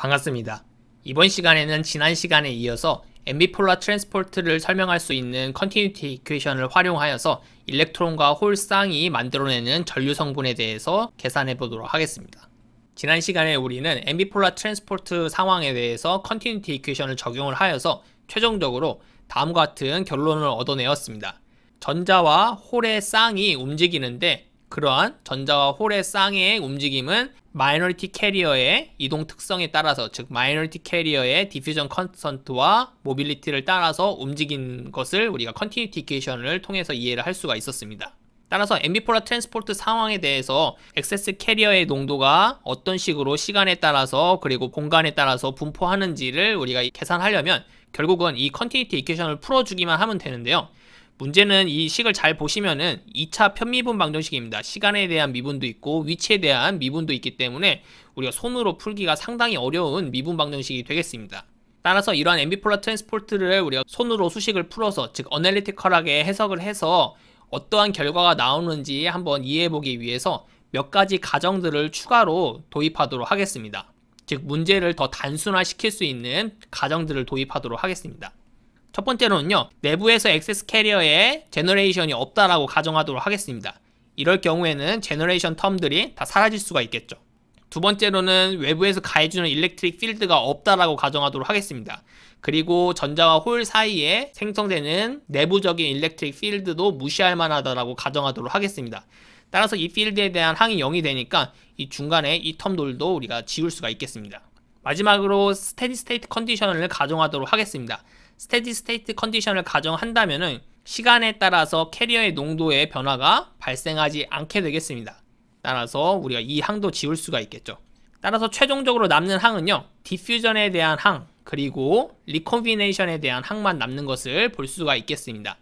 반갑습니다. 이번 시간에는 지난 시간에 이어서 앰비폴라 트랜스포트를 설명할 수 있는 컨티뉴티 이퀘이션을 활용하여서 일렉트론과 홀 쌍이 만들어내는 전류 성분에 대해서 계산해 보도록 하겠습니다. 지난 시간에 우리는 앰비폴라 트랜스포트 상황에 대해서 컨티뉴티 이퀘이션을 적용을 하여서 최종적으로 다음과 같은 결론을 얻어내었습니다. 전자와 홀의 쌍이 움직이는데 그러한 전자와 홀의 쌍의 움직임은 마이너리티 캐리어의 이동 특성에 따라서 즉 마이너리티 캐리어의 디퓨전 컨스턴트와 모빌리티를 따라서 움직인 것을 우리가 컨티니티케이션을 통해서 이해를 할 수가 있었습니다. 따라서 엠비포라 트랜스포트 상황에 대해서 액세스 캐리어의 농도가 어떤 식으로 시간에 따라서 그리고 공간에 따라서 분포하는지를 우리가 계산하려면 결국은 이 컨티니티 이퀘션을 풀어주기만 하면 되는데요. 문제는 이 식을 잘 보시면은 2차 편미분 방정식입니다. 시간에 대한 미분도 있고 위치에 대한 미분도 있기 때문에 우리가 손으로 풀기가 상당히 어려운 미분 방정식이 되겠습니다. 따라서 이러한 엠비폴라 트랜스포트를 우리가 손으로 수식을 풀어서 즉 어널리티컬하게 해석을 해서 어떠한 결과가 나오는지 한번 이해해보기 위해서 몇 가지 가정들을 추가로 도입하도록 하겠습니다. 즉 문제를 더 단순화시킬 수 있는 가정들을 도입하도록 하겠습니다. 첫 번째로는요 내부에서 액세스 캐리어에 제너레이션이 없다라고 가정하도록 하겠습니다 이럴 경우에는 제너레이션 텀들이 다 사라질 수가 있겠죠 두 번째로는 외부에서 가해주는 일렉트릭 필드가 없다라고 가정하도록 하겠습니다 그리고 전자와 홀 사이에 생성되는 내부적인 일렉트릭 필드도 무시할 만하다라고 가정하도록 하겠습니다 따라서 이 필드에 대한 항이 0이 되니까 이 중간에 이 텀돌도 우리가 지울 수가 있겠습니다 마지막으로 스테디 스테이트 컨디션을 가정하도록 하겠습니다 스테디 스테이트 컨디션을 가정한다면 시간에 따라서 캐리어의 농도의 변화가 발생하지 않게 되겠습니다. 따라서 우리가 이 항도 지울 수가 있겠죠. 따라서 최종적으로 남는 항은요. 디퓨전에 대한 항, 그리고 리콤비네이션에 대한 항만 남는 것을 볼 수가 있겠습니다.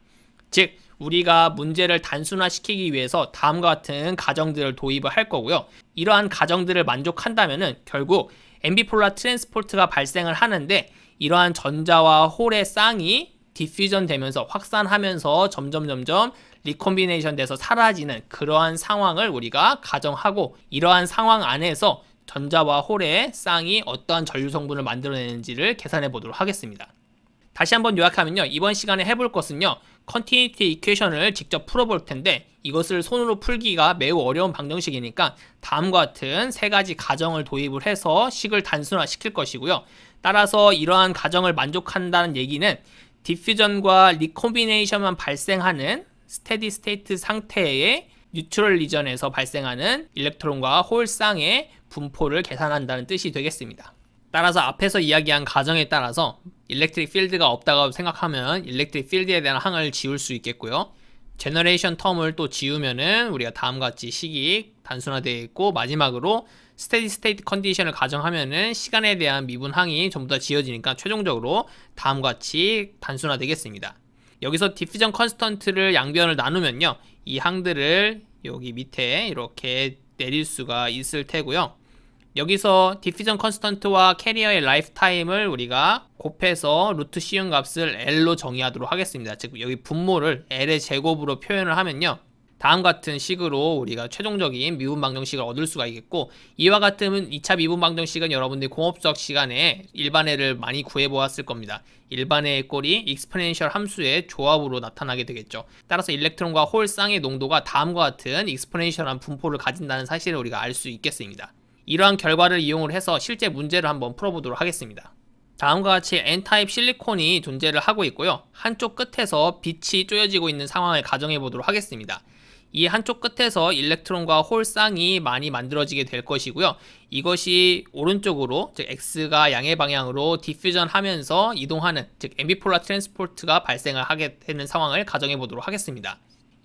즉, 우리가 문제를 단순화시키기 위해서 다음과 같은 가정들을 도입을 할 거고요. 이러한 가정들을 만족한다면 결국 엠비폴라 트랜스포트가 발생을 하는데 이러한 전자와 홀의 쌍이 디퓨전 되면서 확산하면서 점점 점점 리콤비네이션 돼서 사라지는 그러한 상황을 우리가 가정하고 이러한 상황 안에서 전자와 홀의 쌍이 어떠한 전류 성분을 만들어내는지를 계산해 보도록 하겠습니다. 다시 한번 요약하면요. 이번 시간에 해볼 것은요. 컨티뉴티 이퀘션을 직접 풀어볼 텐데 이것을 손으로 풀기가 매우 어려운 방정식이니까 다음과 같은 세 가지 가정을 도입을 해서 식을 단순화시킬 것이고요. 따라서 이러한 가정을 만족한다는 얘기는 디퓨전과 리콤비네이션만 발생하는 스테디 스테이트 상태의 뉴트럴 리전에서 발생하는 일렉트론과 홀쌍의 분포를 계산한다는 뜻이 되겠습니다. 따라서 앞에서 이야기한 가정에 따라서 일렉트릭 필드가 없다고 생각하면 일렉트릭 필드에 대한 항을 지울 수 있겠고요. 제너레이션 텀을 또 지우면은 우리가 다음같이 식이 단순화되어 있고 마지막으로 스테디 스테이트 컨디션을 가정하면은 시간에 대한 미분항이 전부 다 지어지니까 최종적으로 다음같이 단순화되겠습니다. 여기서 디퓨전 컨스턴트를 양변을 나누면요. 이 항들을 여기 밑에 이렇게 내릴 수가 있을 테고요. 여기서 디퓨전 컨스턴트와 캐리어의 라이프타임을 우리가 곱해서 루트 씌운 값을 L로 정의하도록 하겠습니다. 즉 여기 분모를 L의 제곱으로 표현을 하면요. 다음 같은 식으로 우리가 최종적인 미분 방정식을 얻을 수가 있겠고 이와 같은 2차 미분 방정식은 여러분들이 공업적 시간에 일반애를 많이 구해보았을 겁니다. 일반애의 꼴이 익스포넨셜 함수의 조합으로 나타나게 되겠죠. 따라서 일렉트론과 홀 쌍의 농도가 다음과 같은 익스포넨셜한 분포를 가진다는 사실을 우리가 알 수 있겠습니다. 이러한 결과를 이용을 해서 실제 문제를 한번 풀어보도록 하겠습니다. 다음과 같이 N타입 실리콘이 존재를 하고 있고요. 한쪽 끝에서 빛이 쪼여지고 있는 상황을 가정해 보도록 하겠습니다. 이 한쪽 끝에서 일렉트론과 홀 쌍이 많이 만들어지게 될 것이고요. 이것이 오른쪽으로 즉 x가 양의 방향으로 디퓨전 하면서 이동하는 즉 엠비폴라 트랜스포트가 발생을 하게 되는 상황을 가정해 보도록 하겠습니다.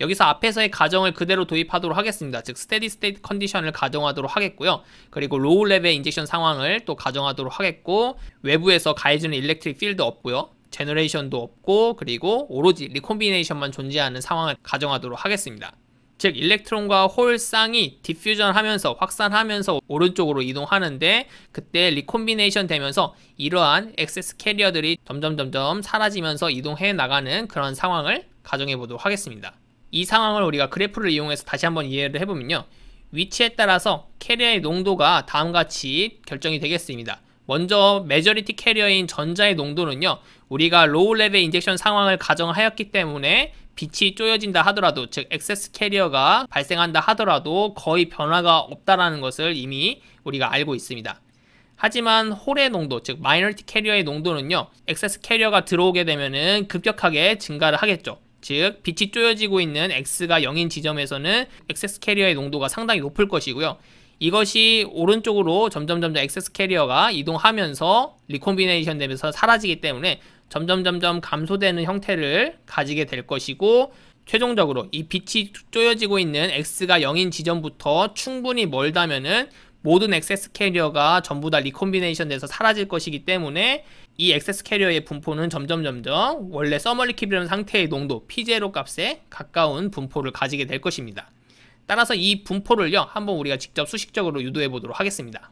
여기서 앞에서의 가정을 그대로 도입하도록 하겠습니다. 즉 스테디 스테이트 컨디션을 가정하도록 하겠고요. 그리고 로우 랩의 인젝션 상황을 또 가정하도록 하겠고 외부에서 가해주는 일렉트릭 필드 없고요. 제너레이션도 없고 그리고 오로지 리콤비네이션만 존재하는 상황을 가정하도록 하겠습니다. 즉 일렉트론과 홀 쌍이 디퓨전 하면서 확산하면서 오른쪽으로 이동하는데 그때 리콤비네이션 되면서 이러한 액세스 캐리어들이 점점 점점 사라지면서 이동해 나가는 그런 상황을 가정해 보도록 하겠습니다. 이 상황을 우리가 그래프를 이용해서 다시 한번 이해를 해보면요. 위치에 따라서 캐리어의 농도가 다음과 같이 결정이 되겠습니다. 먼저 메저리티 캐리어인 전자의 농도는요. 우리가 로우 레벨 인젝션 상황을 가정하였기 때문에 빛이 쪼여진다 하더라도 즉 액세스 캐리어가 발생한다 하더라도 거의 변화가 없다라는 것을 이미 우리가 알고 있습니다. 하지만 홀의 농도 즉 마이너리티 캐리어의 농도는요. 액세스 캐리어가 들어오게 되면은 급격하게 증가를 하겠죠. 즉 빛이 쪼여지고 있는 X가 0인 지점에서는 액세스 캐리어의 농도가 상당히 높을 것이고요. 이것이 오른쪽으로 점점점점 액세스 캐리어가 이동하면서 리콤비네이션 되면서 사라지기 때문에 점점점점 감소되는 형태를 가지게 될 것이고 최종적으로 이 빛이 쪼여지고 있는 X가 0인 지점부터 충분히 멀다면은 모든 액세스 캐리어가 전부 다 리콤비네이션 돼서 사라질 것이기 때문에 이 액세스 캐리어의 분포는 점점 점점 원래 서머리키이라는 상태의 농도 P0 값에 가까운 분포를 가지게 될 것입니다. 따라서 이 분포를요 한번 우리가 직접 수식적으로 유도해 보도록 하겠습니다.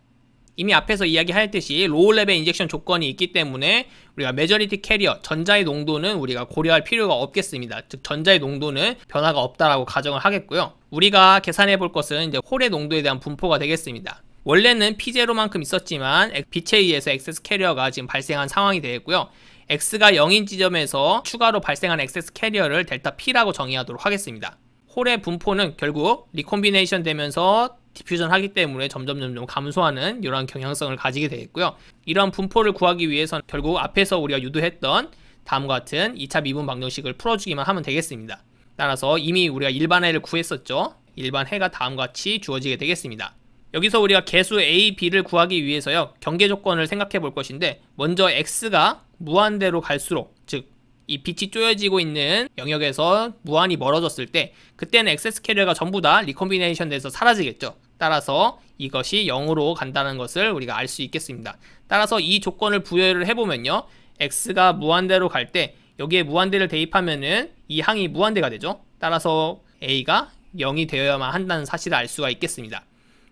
이미 앞에서 이야기할듯이 로우랩의 인젝션 조건이 있기 때문에 우리가 메저리티 캐리어 전자의 농도는 우리가 고려할 필요가 없겠습니다. 즉 전자의 농도는 변화가 없다라고 가정을 하겠고요. 우리가 계산해 볼 것은 이제 홀의 농도에 대한 분포가 되겠습니다. 원래는 P0만큼 있었지만 빛에 의해서 액세스 캐리어가 지금 발생한 상황이 되겠고요. X가 0인 지점에서 추가로 발생한 액세스 캐리어를 델타 P라고 정의하도록 하겠습니다. 홀의 분포는 결국 리콤비네이션 되면서 디퓨전 하기 때문에 점점 점점 감소하는 이러한 경향성을 가지게 되겠고요. 이런 분포를 구하기 위해서는 결국 앞에서 우리가 유도했던 다음과 같은 2차 미분 방정식을 풀어주기만 하면 되겠습니다. 따라서 이미 우리가 일반해를 구했었죠. 일반해가 다음과 같이 주어지게 되겠습니다. 여기서 우리가 개수 a, b를 구하기 위해서요 경계 조건을 생각해 볼 것인데 먼저 x가 무한대로 갈수록 즉 이 빛이 쪼여지고 있는 영역에서 무한히 멀어졌을 때 그때는 x 스케일러가 전부 다 리콤비네이션 돼서 사라지겠죠 따라서 이것이 0으로 간다는 것을 우리가 알 수 있겠습니다 따라서 이 조건을 부여를 해보면요 x가 무한대로 갈 때 여기에 무한대를 대입하면은 이 항이 무한대가 되죠 따라서 a가 0이 되어야만 한다는 사실을 알 수가 있겠습니다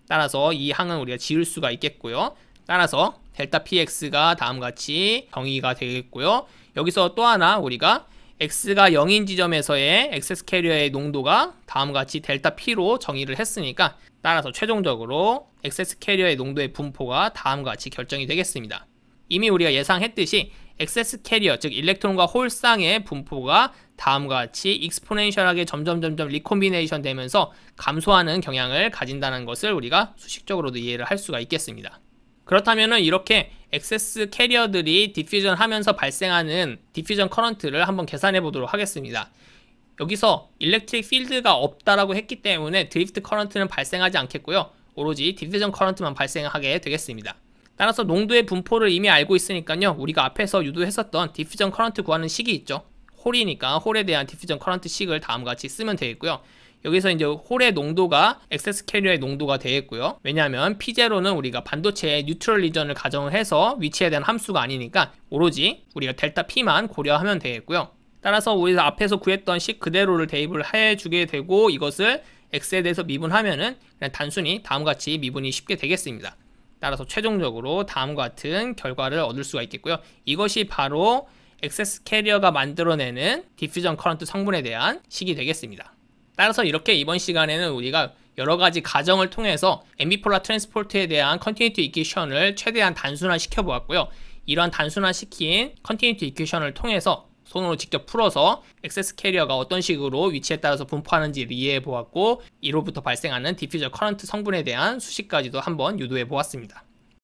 따라서 이 항은 우리가 지을 수가 있겠고요. 따라서 델타 px가 다음 같이 정의가 되겠고요. 여기서 또 하나 우리가 x가 0인 지점에서의 액세스 캐리어의 농도가 다음 같이 델타 p로 정의를 했으니까 따라서 최종적으로 액세스 캐리어의 농도의 분포가 다음 같이 결정이 되겠습니다. 이미 우리가 예상했듯이 액세스 캐리어 즉 일렉트론과 홀쌍의 분포가 다음과 같이 익스포넨셜하게 점점점점 리콤비네이션 되면서 감소하는 경향을 가진다는 것을 우리가 수식적으로도 이해를 할 수가 있겠습니다. 그렇다면 이렇게 액세스 캐리어들이 디퓨전 하면서 발생하는 디퓨전 커런트를 한번 계산해 보도록 하겠습니다. 여기서 일렉트릭 필드가 없다라고 했기 때문에 드리프트 커런트는 발생하지 않겠고요. 오로지 디퓨전 커런트만 발생하게 되겠습니다. 따라서 농도의 분포를 이미 알고 있으니까요. 우리가 앞에서 유도했었던 디퓨전 커런트 구하는 식이 있죠. 홀이니까 홀에 대한 디퓨전 커런트 식을 다음과 같이 쓰면 되겠고요. 여기서 이제 홀의 농도가 액세스 캐리어의 농도가 되겠고요. 왜냐하면 P0는 우리가 반도체의 뉴트럴 리전을 가정 해서 위치에 대한 함수가 아니니까 오로지 우리가 델타 P만 고려하면 되겠고요. 따라서 우리가 앞에서 구했던 식 그대로를 대입을 해주게 되고 이것을 X에 대해서 미분하면은 그냥 단순히 다음과 같이 미분이 쉽게 되겠습니다. 따라서 최종적으로 다음과 같은 결과를 얻을 수가 있겠고요. 이것이 바로 액세스 캐리어가 만들어내는 디퓨전 커런트 성분에 대한 식이 되겠습니다. 따라서 이렇게 이번 시간에는 우리가 여러 가지 가정을 통해서 엠비폴라 트랜스포트에 대한 컨티뉴티 이큐션을 최대한 단순화시켜 보았고요. 이러한 단순화시킨 컨티뉴티 이큐션을 통해서 손으로 직접 풀어서 액세스 캐리어가 어떤 식으로 위치에 따라서 분포하는지 이해해 보았고 이로부터 발생하는 디퓨저 커런트 성분에 대한 수식까지도 한번 유도해 보았습니다.